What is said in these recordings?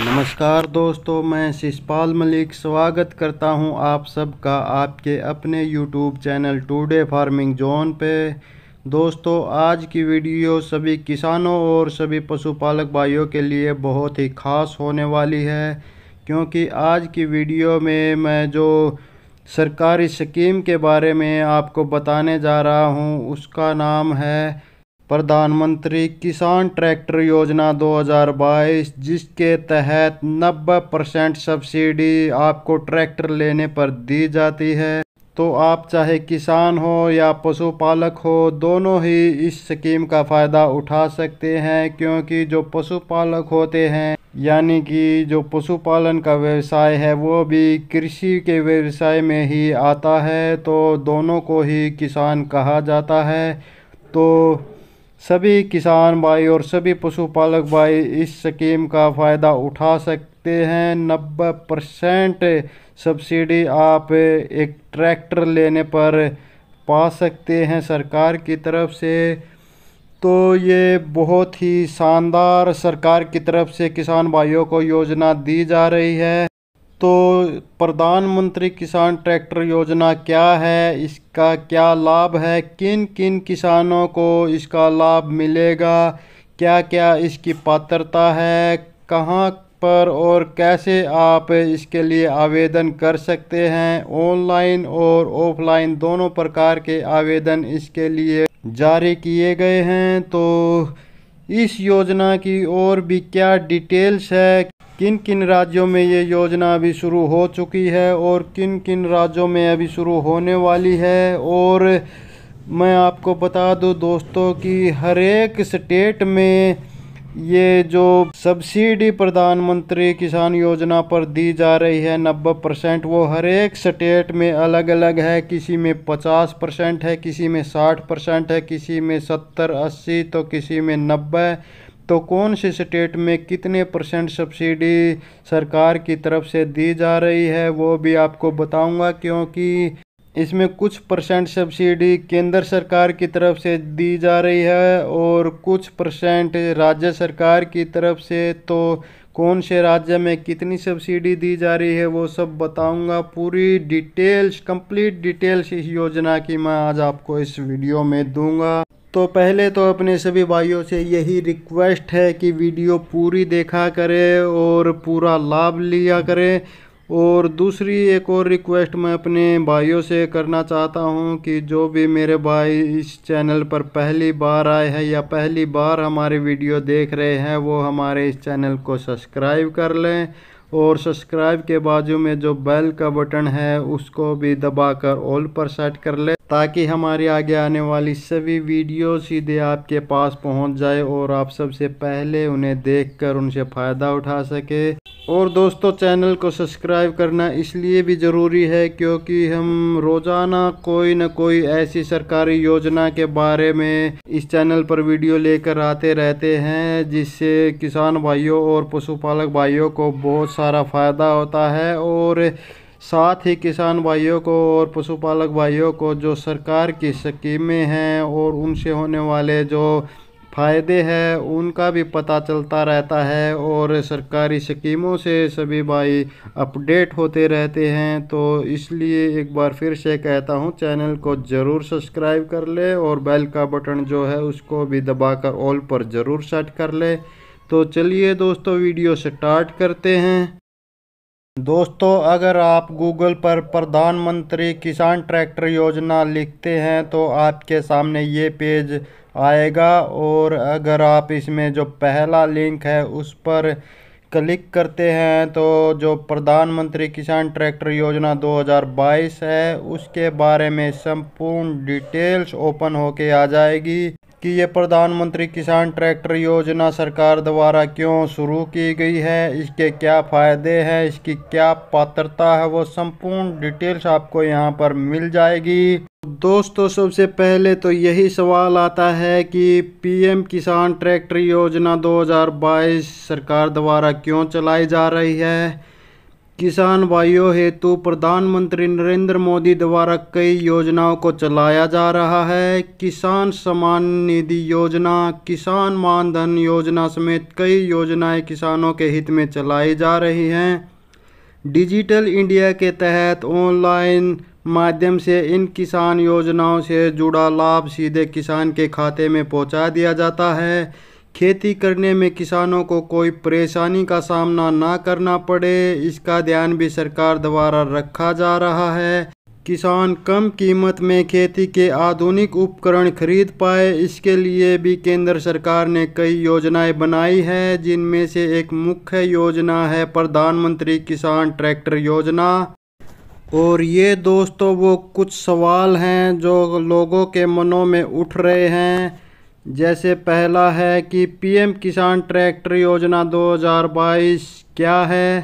नमस्कार दोस्तों मैं शिषपाल मलिक स्वागत करता हूं आप सबका आपके अपने YouTube channel today farming zone पे दोस्तों आज की वीडियो सभी किसानों और सभी पशुपालक भाइयों के लिए बहुत ही ख़ास होने वाली है क्योंकि आज की वीडियो में मैं जो सरकारी स्कीम के बारे में आपको बताने जा रहा हूं उसका नाम है प्रधानमंत्री किसान ट्रैक्टर योजना 2022 जिसके तहत 90 परसेंट सब्सिडी आपको ट्रैक्टर लेने पर दी जाती है तो आप चाहे किसान हो या पशुपालक हो दोनों ही इस स्कीम का फ़ायदा उठा सकते हैं क्योंकि जो पशुपालक होते हैं यानी कि जो पशुपालन का व्यवसाय है वो भी कृषि के व्यवसाय में ही आता है तो दोनों को ही किसान कहा जाता है तो सभी किसान भाई और सभी पशुपालक भाई इस स्कीम का फ़ायदा उठा सकते हैं नब्बे परसेंट सब्सिडी आप एक ट्रैक्टर लेने पर पा सकते हैं सरकार की तरफ से तो ये बहुत ही शानदार सरकार की तरफ से किसान भाइयों को योजना दी जा रही है तो प्रधानमंत्री किसान ट्रैक्टर योजना क्या है इसका क्या लाभ है किन किन किसानों को इसका लाभ मिलेगा क्या क्या इसकी पात्रता है कहाँ पर और कैसे आप इसके लिए आवेदन कर सकते हैं ऑनलाइन और ऑफलाइन दोनों प्रकार के आवेदन इसके लिए जारी किए गए हैं तो इस योजना की और भी क्या डिटेल्स है किन किन राज्यों में ये योजना अभी शुरू हो चुकी है और किन किन राज्यों में अभी शुरू होने वाली है और मैं आपको बता दूं दोस्तों कि हर एक स्टेट में ये जो सब्सिडी प्रधानमंत्री किसान योजना पर दी जा रही है नब्बे परसेंट वो हर एक स्टेट में अलग अलग है किसी में पचास परसेंट है किसी में साठ परसेंट है किसी में सत्तर अस्सी तो किसी में नब्बे तो कौन से स्टेट में कितने परसेंट सब्सिडी सरकार की तरफ से दी जा रही है वो भी आपको बताऊंगा क्योंकि इसमें कुछ परसेंट सब्सिडी केंद्र सरकार की तरफ से दी जा रही है और कुछ परसेंट राज्य सरकार की तरफ से तो कौन से राज्य में कितनी सब्सिडी दी जा रही है वो सब बताऊंगा पूरी डिटेल्स कंप्लीट डिटेल्स इस योजना की मैं आज आपको इस वीडियो में दूंगा तो पहले तो अपने सभी भाइयों से यही रिक्वेस्ट है कि वीडियो पूरी देखा करें और पूरा लाभ लिया करें और दूसरी एक और रिक्वेस्ट मैं अपने भाइयों से करना चाहता हूं कि जो भी मेरे भाई इस चैनल पर पहली बार आए हैं या पहली बार हमारे वीडियो देख रहे हैं वो हमारे इस चैनल को सब्सक्राइब कर लें और सब्सक्राइब के बाजू में जो बेल का बटन है उसको भी दबाकर ऑल पर सेट कर लें ताकि हमारे आगे आने वाली सभी वीडियो सीधे आपके पास पहुंच जाए और आप सबसे पहले उन्हें देखकर उनसे फ़ायदा उठा सके और दोस्तों चैनल को सब्सक्राइब करना इसलिए भी ज़रूरी है क्योंकि हम रोज़ाना कोई ना कोई ऐसी सरकारी योजना के बारे में इस चैनल पर वीडियो लेकर आते रहते हैं जिससे किसान भाइयों और पशुपालक भाइयों को बहुत सारा फ़ायदा होता है और साथ ही किसान भाइयों को और पशुपालक भाइयों को जो सरकार की स्कीमें हैं और उनसे होने वाले जो फ़ायदे हैं उनका भी पता चलता रहता है और सरकारी स्कीमों से सभी भाई अपडेट होते रहते हैं तो इसलिए एक बार फिर से कहता हूँ चैनल को ज़रूर सब्सक्राइब कर ले और बेल का बटन जो है उसको भी दबाकर ऑल पर ज़रूर सेट कर ले तो चलिए दोस्तों वीडियो स्टार्ट करते हैं दोस्तों अगर आप गूगल पर प्रधानमंत्री किसान ट्रैक्टर योजना लिखते हैं तो आपके सामने ये पेज आएगा और अगर आप इसमें जो पहला लिंक है उस पर क्लिक करते हैं तो जो प्रधानमंत्री किसान ट्रैक्टर योजना 2022 है उसके बारे में संपूर्ण डिटेल्स ओपन होके आ जाएगी कि ये प्रधानमंत्री किसान ट्रैक्टर योजना सरकार द्वारा क्यों शुरू की गई है इसके क्या फ़ायदे हैं इसकी क्या पात्रता है वो संपूर्ण डिटेल्स आपको यहाँ पर मिल जाएगी दोस्तों सबसे पहले तो यही सवाल आता है कि पीएम किसान ट्रैक्टर योजना 2022 सरकार द्वारा क्यों चलाई जा रही है किसान भाइयों हेतु प्रधानमंत्री नरेंद्र मोदी द्वारा कई योजनाओं को चलाया जा रहा है किसान सम्मान निधि योजना किसान मानधन योजना समेत कई योजनाएं किसानों के हित में चलाई जा रही हैं डिजिटल इंडिया के तहत ऑनलाइन माध्यम से इन किसान योजनाओं से जुड़ा लाभ सीधे किसान के खाते में पहुंचा दिया जाता है खेती करने में किसानों को कोई परेशानी का सामना ना करना पड़े इसका ध्यान भी सरकार द्वारा रखा जा रहा है किसान कम कीमत में खेती के आधुनिक उपकरण खरीद पाए इसके लिए भी केंद्र सरकार ने कई योजनाएं बनाई है जिनमें से एक मुख्य योजना है प्रधानमंत्री किसान ट्रैक्टर योजना और ये दोस्तों वो कुछ सवाल हैं जो लोगों के मनों में उठ रहे हैं जैसे पहला है कि पीएम किसान ट्रैक्टर योजना 2022 क्या है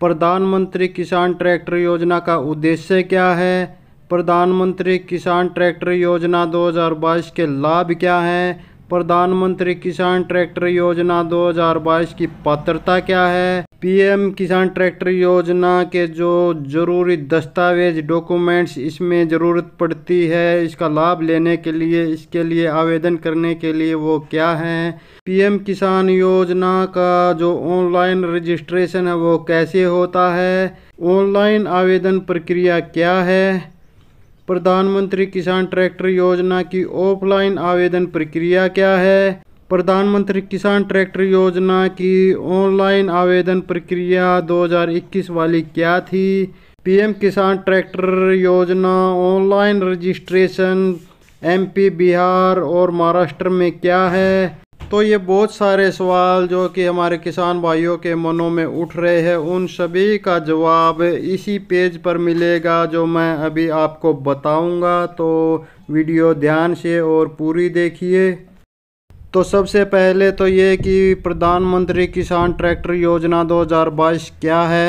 प्रधानमंत्री किसान ट्रैक्टर योजना का उद्देश्य क्या है प्रधानमंत्री किसान ट्रैक्टर योजना 2022 के लाभ क्या हैं प्रधानमंत्री किसान ट्रैक्टर योजना 2022 की पात्रता क्या है पीएम किसान ट्रैक्टर योजना के जो ज़रूरी दस्तावेज डॉक्यूमेंट्स इसमें ज़रूरत पड़ती है इसका लाभ लेने के लिए इसके लिए आवेदन करने के लिए वो क्या है पीएम किसान योजना का जो ऑनलाइन रजिस्ट्रेशन है वो कैसे होता है ऑनलाइन आवेदन प्रक्रिया क्या है प्रधानमंत्री किसान ट्रैक्टर योजना की ऑफलाइन आवेदन प्रक्रिया क्या है प्रधानमंत्री किसान ट्रैक्टर योजना की ऑनलाइन आवेदन प्रक्रिया 2021 वाली क्या थी पीएम किसान ट्रैक्टर योजना ऑनलाइन रजिस्ट्रेशन एमपी बिहार और महाराष्ट्र में क्या है तो ये बहुत सारे सवाल जो कि हमारे किसान भाइयों के मनों में उठ रहे हैं उन सभी का जवाब इसी पेज पर मिलेगा जो मैं अभी आपको बताऊंगा तो वीडियो ध्यान से और पूरी देखिए तो सबसे पहले तो ये कि प्रधानमंत्री किसान ट्रैक्टर योजना 2022 क्या है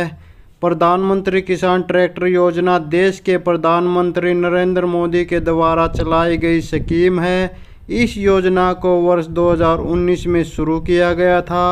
प्रधानमंत्री किसान ट्रैक्टर योजना देश के प्रधानमंत्री नरेंद्र मोदी के द्वारा चलाई गई स्कीम है इस योजना को वर्ष 2019 में शुरू किया गया था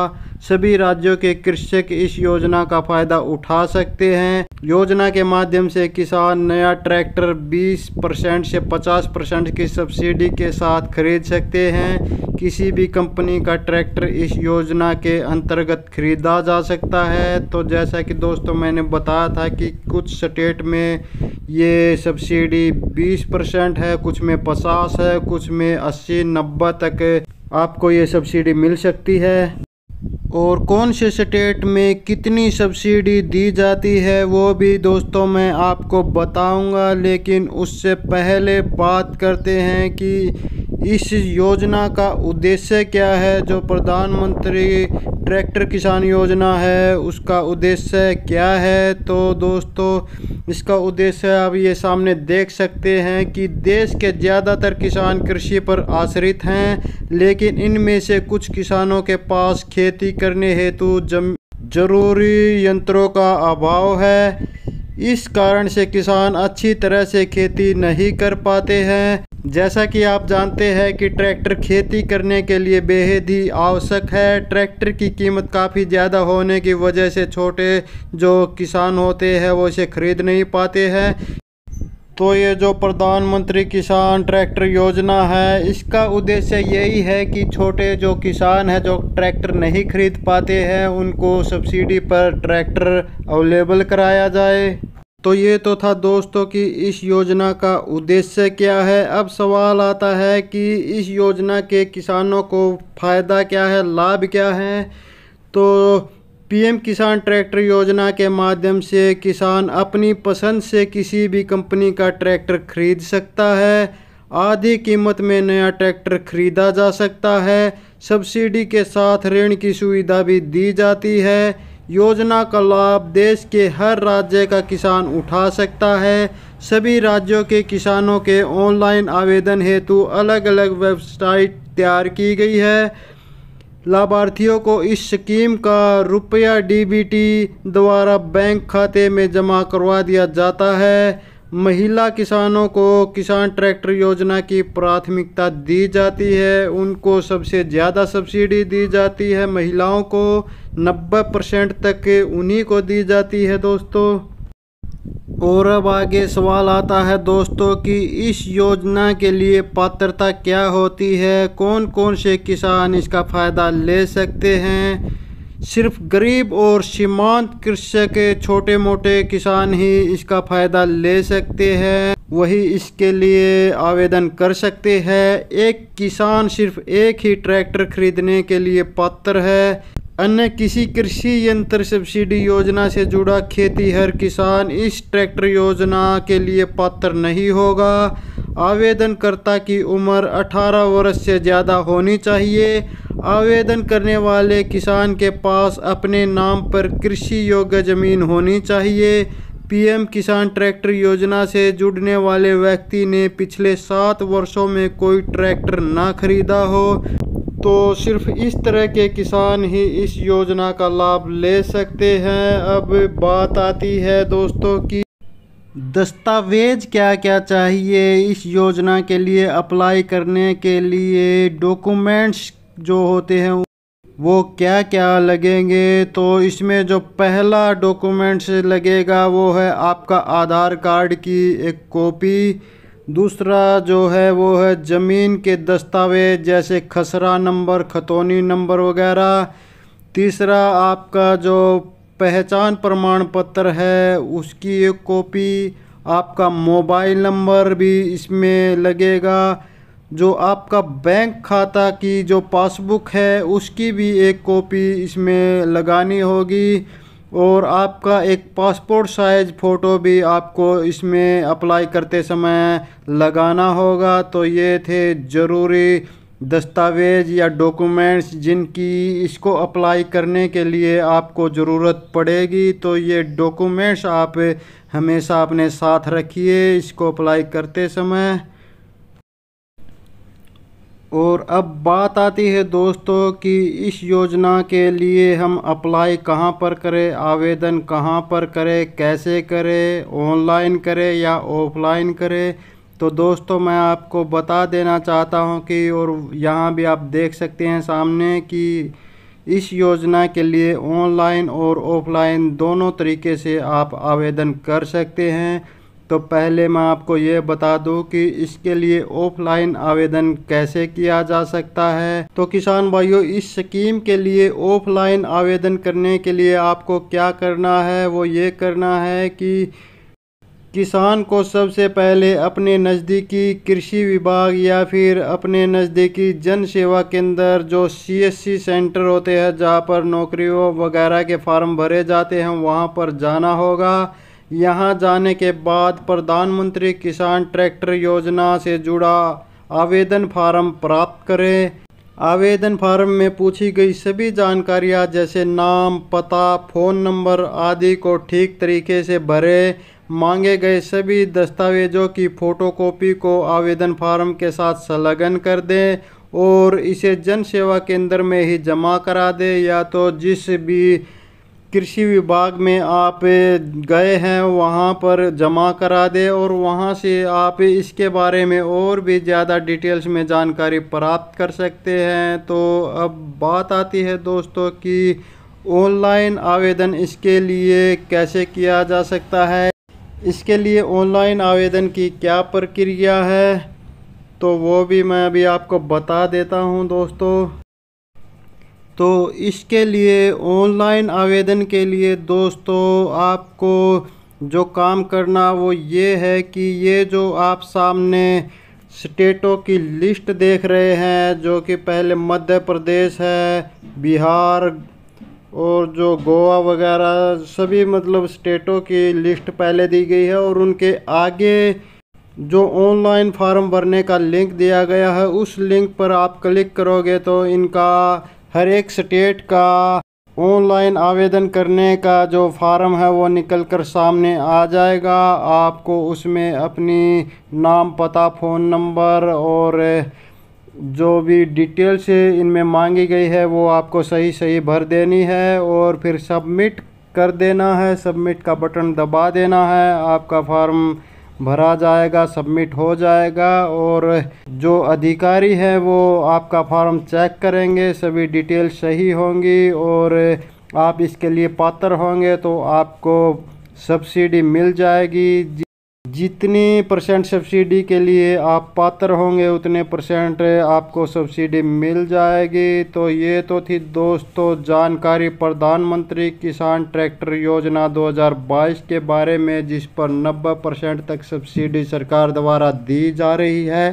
सभी राज्यों के कृषक इस योजना का फायदा उठा सकते हैं योजना के माध्यम से किसान नया ट्रैक्टर 20 परसेंट से 50 परसेंट की सब्सिडी के साथ खरीद सकते हैं किसी भी कंपनी का ट्रैक्टर इस योजना के अंतर्गत खरीदा जा सकता है तो जैसा कि दोस्तों मैंने बताया था कि कुछ स्टेट में ये सब्सिडी 20 परसेंट है कुछ में 50 है कुछ में 80 नब्बे तक आपको ये सब्सिडी मिल सकती है और कौन से स्टेट में कितनी सब्सिडी दी जाती है वो भी दोस्तों मैं आपको बताऊंगा लेकिन उससे पहले बात करते हैं कि इस योजना का उद्देश्य क्या है जो प्रधानमंत्री ट्रैक्टर किसान योजना है उसका उद्देश्य क्या है तो दोस्तों इसका उद्देश्य आप ये सामने देख सकते हैं कि देश के ज़्यादातर किसान कृषि पर आश्रित हैं लेकिन इनमें से कुछ किसानों के पास खेती करने हेतु जम जरूरी यंत्रों का अभाव है इस कारण से किसान अच्छी तरह से खेती नहीं कर पाते हैं जैसा कि आप जानते हैं कि ट्रैक्टर खेती करने के लिए बेहद ही आवश्यक है ट्रैक्टर की कीमत काफ़ी ज़्यादा होने की वजह से छोटे जो किसान होते हैं वो इसे ख़रीद नहीं पाते हैं तो ये जो प्रधानमंत्री किसान ट्रैक्टर योजना है इसका उद्देश्य यही है कि छोटे जो किसान हैं जो ट्रैक्टर नहीं खरीद पाते हैं उनको सब्सिडी पर ट्रैक्टर अवेलेबल कराया जाए तो ये तो था दोस्तों कि इस योजना का उद्देश्य क्या है अब सवाल आता है कि इस योजना के किसानों को फ़ायदा क्या है लाभ क्या है तो पीएम किसान ट्रैक्टर योजना के माध्यम से किसान अपनी पसंद से किसी भी कंपनी का ट्रैक्टर खरीद सकता है आधी कीमत में नया ट्रैक्टर खरीदा जा सकता है सब्सिडी के साथ ऋण की सुविधा भी दी जाती है योजना का लाभ देश के हर राज्य का किसान उठा सकता है सभी राज्यों के किसानों के ऑनलाइन आवेदन हेतु अलग अलग वेबसाइट तैयार की गई है लाभार्थियों को इस स्कीम का रुपया डीबीटी द्वारा बैंक खाते में जमा करवा दिया जाता है महिला किसानों को किसान ट्रैक्टर योजना की प्राथमिकता दी जाती है उनको सबसे ज़्यादा सब्सिडी दी जाती है महिलाओं को 90 परसेंट तक उन्हीं को दी जाती है दोस्तों और अब आगे सवाल आता है दोस्तों कि इस योजना के लिए पात्रता क्या होती है कौन कौन से किसान इसका फ़ायदा ले सकते हैं सिर्फ गरीब और सीमांत कृषक के छोटे मोटे किसान ही इसका फ़ायदा ले सकते हैं वही इसके लिए आवेदन कर सकते हैं एक किसान सिर्फ एक ही ट्रैक्टर खरीदने के लिए पात्र है अन्य किसी कृषि यंत्र सब्सिडी योजना से जुड़ा खेती हर किसान इस ट्रैक्टर योजना के लिए पात्र नहीं होगा आवेदनकर्ता की उम्र 18 वर्ष से ज़्यादा होनी चाहिए आवेदन करने वाले किसान के पास अपने नाम पर कृषि योग्य ज़मीन होनी चाहिए पीएम किसान ट्रैक्टर योजना से जुड़ने वाले व्यक्ति ने पिछले सात वर्षों में कोई ट्रैक्टर ना खरीदा हो तो सिर्फ इस तरह के किसान ही इस योजना का लाभ ले सकते हैं अब बात आती है दोस्तों की दस्तावेज क्या क्या चाहिए इस योजना के लिए अप्लाई करने के लिए डॉक्यूमेंट्स जो होते हैं वो क्या क्या लगेंगे तो इसमें जो पहला डॉक्यूमेंट्स लगेगा वो है आपका आधार कार्ड की एक कॉपी दूसरा जो है वो है ज़मीन के दस्तावेज जैसे खसरा नंबर खतौनी नंबर वगैरह तीसरा आपका जो पहचान प्रमाण पत्र है उसकी एक कॉपी आपका मोबाइल नंबर भी इसमें लगेगा जो आपका बैंक खाता की जो पासबुक है उसकी भी एक कॉपी इसमें लगानी होगी और आपका एक पासपोर्ट साइज़ फ़ोटो भी आपको इसमें अप्लाई करते समय लगाना होगा तो ये थे ज़रूरी दस्तावेज़ या डॉक्यूमेंट्स जिनकी इसको अप्लाई करने के लिए आपको ज़रूरत पड़ेगी तो ये डॉक्यूमेंट्स आप हमेशा अपने साथ रखिए इसको अप्लाई करते समय और अब बात आती है दोस्तों कि इस योजना के लिए हम अप्लाई कहाँ पर करें आवेदन कहाँ पर करें कैसे करें ऑनलाइन करें या ऑफलाइन करें तो दोस्तों मैं आपको बता देना चाहता हूं कि और यहाँ भी आप देख सकते हैं सामने कि इस योजना के लिए ऑनलाइन और ऑफलाइन दोनों तरीके से आप आवेदन कर सकते हैं तो पहले मैं आपको ये बता दूं कि इसके लिए ऑफलाइन आवेदन कैसे किया जा सकता है तो किसान भाइयों इस स्कीम के लिए ऑफलाइन आवेदन करने के लिए आपको क्या करना है वो ये करना है कि किसान को सबसे पहले अपने नज़दीकी कृषि विभाग या फिर अपने नज़दीकी जन सेवा केंद्र जो सीएससी सेंटर होते हैं जहाँ पर नौकरियों वगैरह के फार्म भरे जाते हैं वहाँ पर जाना होगा यहां जाने के बाद प्रधानमंत्री किसान ट्रैक्टर योजना से जुड़ा आवेदन फार्म प्राप्त करें आवेदन फार्म में पूछी गई सभी जानकारियां जैसे नाम पता फ़ोन नंबर आदि को ठीक तरीके से भरें मांगे गए सभी दस्तावेजों की फ़ोटोकॉपी को आवेदन फार्म के साथ संलग्न कर दें और इसे जन सेवा केंद्र में ही जमा करा दें या तो जिस भी कृषि विभाग में आप गए हैं वहाँ पर जमा करा दें और वहाँ से आप इसके बारे में और भी ज़्यादा डिटेल्स में जानकारी प्राप्त कर सकते हैं तो अब बात आती है दोस्तों कि ऑनलाइन आवेदन इसके लिए कैसे किया जा सकता है इसके लिए ऑनलाइन आवेदन की क्या प्रक्रिया है तो वो भी मैं अभी आपको बता देता हूँ दोस्तों तो इसके लिए ऑनलाइन आवेदन के लिए दोस्तों आपको जो काम करना वो ये है कि ये जो आप सामने स्टेटों की लिस्ट देख रहे हैं जो कि पहले मध्य प्रदेश है बिहार और जो गोवा वगैरह सभी मतलब स्टेटों की लिस्ट पहले दी गई है और उनके आगे जो ऑनलाइन फॉर्म भरने का लिंक दिया गया है उस लिंक पर आप क्लिक करोगे तो इनका हर एक स्टेट का ऑनलाइन आवेदन करने का जो फार्म है वो निकल कर सामने आ जाएगा आपको उसमें अपनी नाम पता फ़ोन नंबर और जो भी डिटेल्स इनमें मांगी गई है वो आपको सही सही भर देनी है और फिर सबमिट कर देना है सबमिट का बटन दबा देना है आपका फार्म भरा जाएगा सबमिट हो जाएगा और जो अधिकारी है वो आपका फॉर्म चेक करेंगे सभी डिटेल सही होंगी और आप इसके लिए पात्र होंगे तो आपको सब्सिडी मिल जाएगी जितनी परसेंट सब्सिडी के लिए आप पात्र होंगे उतने परसेंट आपको सब्सिडी मिल जाएगी तो ये तो थी दोस्तों जानकारी प्रधानमंत्री किसान ट्रैक्टर योजना 2022 के बारे में जिस पर 90 परसेंट तक सब्सिडी सरकार द्वारा दी जा रही है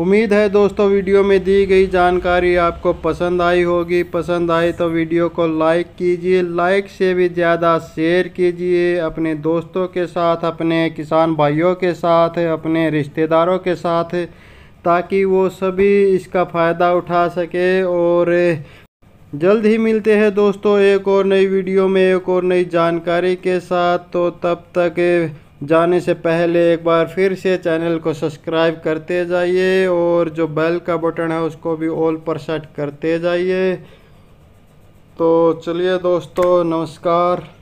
उम्मीद है दोस्तों वीडियो में दी गई जानकारी आपको पसंद आई होगी पसंद आई तो वीडियो को लाइक कीजिए लाइक से भी ज़्यादा शेयर कीजिए अपने दोस्तों के साथ अपने किसान भाइयों के साथ अपने रिश्तेदारों के साथ ताकि वो सभी इसका फ़ायदा उठा सके और जल्द ही मिलते हैं दोस्तों एक और नई वीडियो में एक और नई जानकारी के साथ तो तब तक जाने से पहले एक बार फिर से चैनल को सब्सक्राइब करते जाइए और जो बेल का बटन है उसको भी ऑल पर सेट करते जाइए तो चलिए दोस्तों नमस्कार